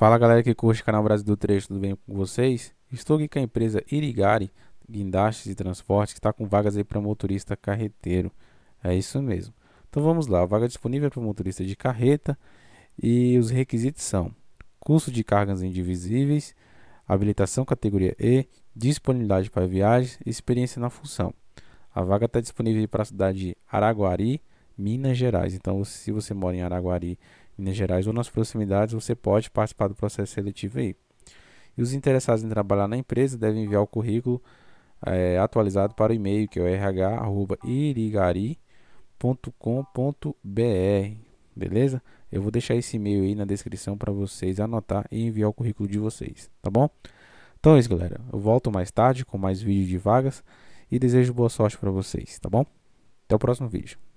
Fala galera que curte o canal Brasil do Trecho tudo bem com vocês? Estou aqui com a empresa Irigari Guindastes e Transportes, que está com vagas aí para motorista carreteiro. É isso mesmo. Então vamos lá, vaga disponível para motorista de carreta e os requisitos são curso de cargas indivisíveis, habilitação categoria E, disponibilidade para viagens e experiência na função. A vaga está disponível para a cidade de Araguari, Minas Gerais. Então, se você mora em Araguari Minas Gerais ou nas proximidades, você pode participar do processo seletivo aí. E os interessados em trabalhar na empresa devem enviar o currículo é, atualizado para o e-mail que é o rh@irigari.com.br, beleza? Eu vou deixar esse e-mail aí na descrição para vocês anotar e enviar o currículo de vocês, tá bom? Então é isso, galera. Eu volto mais tarde com mais vídeo de vagas e desejo boa sorte para vocês, tá bom? Até o próximo vídeo.